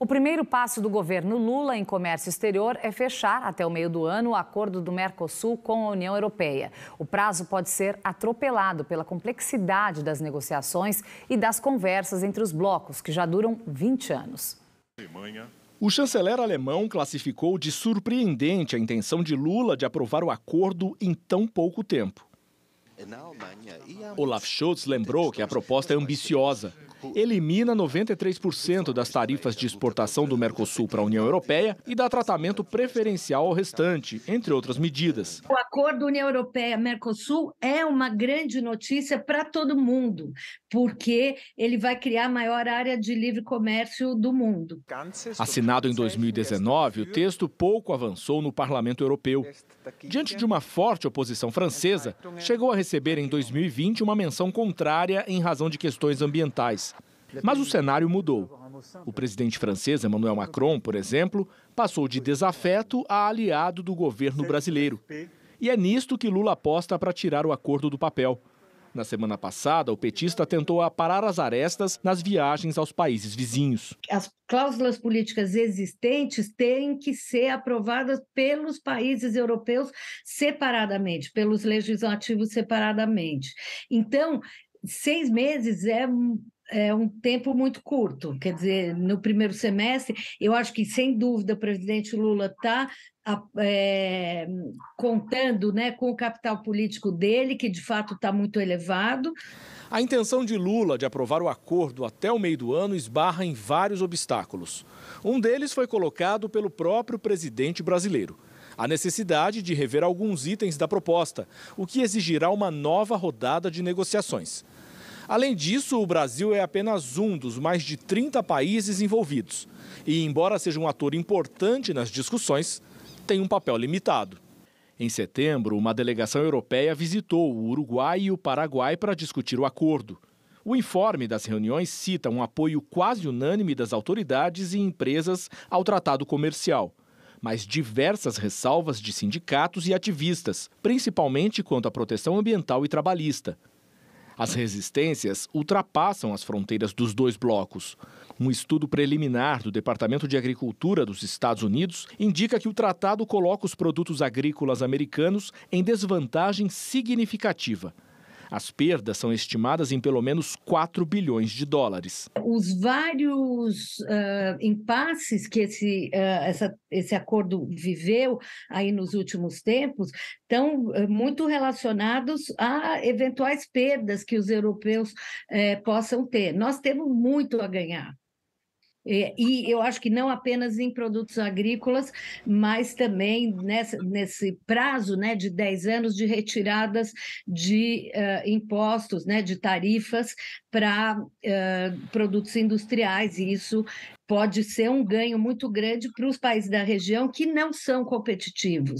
O primeiro passo do governo Lula em comércio exterior é fechar até o meio do ano o acordo do Mercosul com a União Europeia. O prazo pode ser atropelado pela complexidade das negociações e das conversas entre os blocos, que já duram 20 anos. O chanceler alemão classificou de surpreendente a intenção de Lula de aprovar o acordo em tão pouco tempo. Olaf Scholz lembrou que a proposta é ambiciosa elimina 93% das tarifas de exportação do Mercosul para a União Europeia e dá tratamento preferencial ao restante, entre outras medidas. O acordo União Europeia-Mercosul é uma grande notícia para todo mundo, porque ele vai criar a maior área de livre comércio do mundo. Assinado em 2019, o texto pouco avançou no Parlamento Europeu. Diante de uma forte oposição francesa, chegou a receber em 2020 uma menção contrária em razão de questões ambientais. Mas o cenário mudou. O presidente francês Emmanuel Macron, por exemplo, passou de desafeto a aliado do governo brasileiro. E é nisto que Lula aposta para tirar o acordo do papel. Na semana passada, o petista tentou aparar as arestas nas viagens aos países vizinhos. As cláusulas políticas existentes têm que ser aprovadas pelos países europeus separadamente, pelos legislativos separadamente. Então, seis meses é é um tempo muito curto. Quer dizer, no primeiro semestre, eu acho que, sem dúvida, o presidente Lula está é, contando né, com o capital político dele, que de fato está muito elevado. A intenção de Lula de aprovar o acordo até o meio do ano esbarra em vários obstáculos. Um deles foi colocado pelo próprio presidente brasileiro a necessidade de rever alguns itens da proposta, o que exigirá uma nova rodada de negociações. Além disso, o Brasil é apenas um dos mais de 30 países envolvidos. E, embora seja um ator importante nas discussões, tem um papel limitado. Em setembro, uma delegação europeia visitou o Uruguai e o Paraguai para discutir o acordo. O informe das reuniões cita um apoio quase unânime das autoridades e empresas ao tratado comercial, mas diversas ressalvas de sindicatos e ativistas, principalmente quanto à proteção ambiental e trabalhista. As resistências ultrapassam as fronteiras dos dois blocos. Um estudo preliminar do Departamento de Agricultura dos Estados Unidos indica que o tratado coloca os produtos agrícolas americanos em desvantagem significativa. As perdas são estimadas em pelo menos 4 bilhões de dólares. Os vários uh, impasses que esse, uh, essa, esse acordo viveu aí nos últimos tempos estão ah, muito relacionados a eventuais perdas que os europeus eh, possam ter. Nós temos muito a ganhar é, e eu acho que não apenas em produtos agrícolas, mas também nessa, nesse prazo né, de 10 anos de retiradas de uh, impostos, né, de tarifas para uh, eh, produtos industriais, e isso pode ser um ganho muito grande para os países da região que não são competitivos.